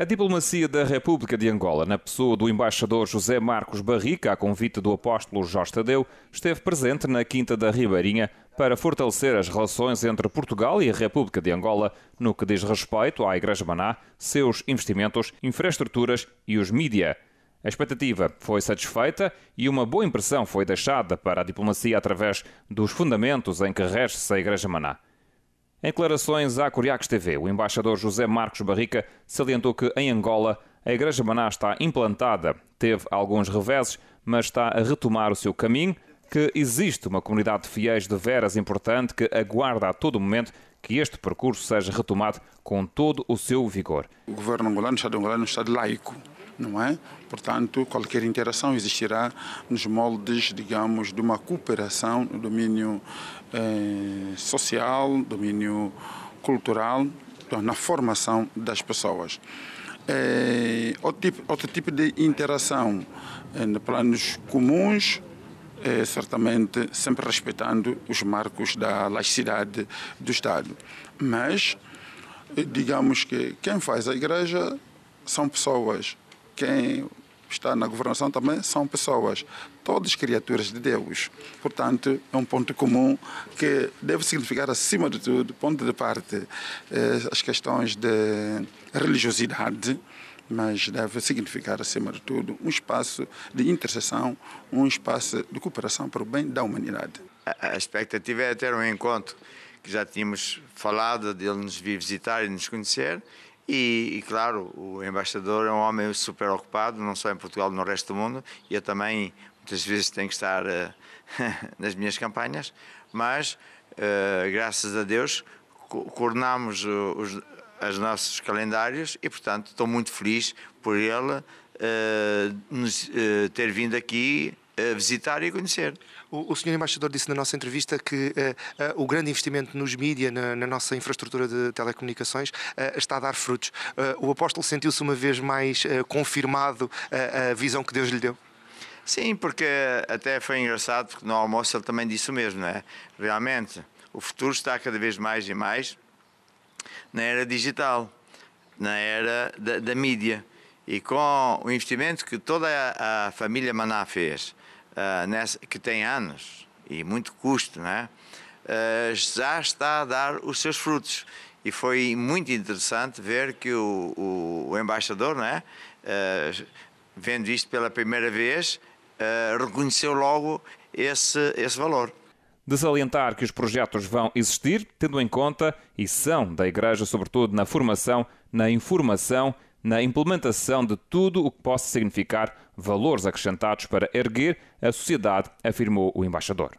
A diplomacia da República de Angola, na pessoa do embaixador José Marcos Barrica, a convite do apóstolo Jorge Tadeu, esteve presente na Quinta da Ribeirinha para fortalecer as relações entre Portugal e a República de Angola no que diz respeito à Igreja Maná, seus investimentos, infraestruturas e os mídia. A expectativa foi satisfeita e uma boa impressão foi deixada para a diplomacia através dos fundamentos em que rege-se a Igreja Maná. Em declarações à Curiacos TV, o embaixador José Marcos Barrica salientou que em Angola a Igreja Maná está implantada, teve alguns reveses, mas está a retomar o seu caminho, que existe uma comunidade de fiéis de veras importante que aguarda a todo momento que este percurso seja retomado com todo o seu vigor. O governo angolano, o Estado angolano, é um Estado laico não é? Portanto, qualquer interação existirá nos moldes, digamos, de uma cooperação no domínio eh, social, domínio cultural, então, na formação das pessoas. Eh, outro, tipo, outro tipo de interação em eh, planos comuns, é, certamente sempre respeitando os marcos da laicidade do Estado. Mas, eh, digamos que quem faz a igreja são pessoas quem está na governação também são pessoas, todas criaturas de Deus. Portanto, é um ponto comum que deve significar, acima de tudo, ponto de parte, eh, as questões de religiosidade, mas deve significar, acima de tudo, um espaço de interseção, um espaço de cooperação para o bem da humanidade. A expectativa é ter um encontro que já tínhamos falado, de ele nos vir visitar e nos conhecer e, e, claro, o embaixador é um homem super ocupado, não só em Portugal, no resto do mundo, e eu também muitas vezes tenho que estar uh, nas minhas campanhas, mas uh, graças a Deus co coordenamos os, os nossos calendários e, portanto, estou muito feliz por ele uh, nos, ter vindo aqui visitar e conhecer. O, o senhor embaixador disse na nossa entrevista que uh, uh, o grande investimento nos mídia, na, na, nossa infraestrutura de telecomunicações, uh, está a dar frutos. o apóstolo sentiu-se uma vez mais confirmado a visão que Deus lhe deu? Sim, porque até foi engraçado, porque no almoço ele também disse o mesmo, não é? Realmente, o futuro está cada vez mais e mais na era digital, na era da, da mídia. E com o investimento que toda a família Maná fez, uh, nessa, que tem anos e muito custo, né? Uh, já está a dar os seus frutos. E foi muito interessante ver que o, o, o embaixador, né? Uh, vendo isto pela primeira vez, reconheceu logo esse, esse valor de salientar que os projetos vão existir, tendo em conta, e são da Igreja, sobretudo na formação, na informação, na implementação de tudo o que possa significar valores acrescentados para erguer a sociedade, afirmou o embaixador.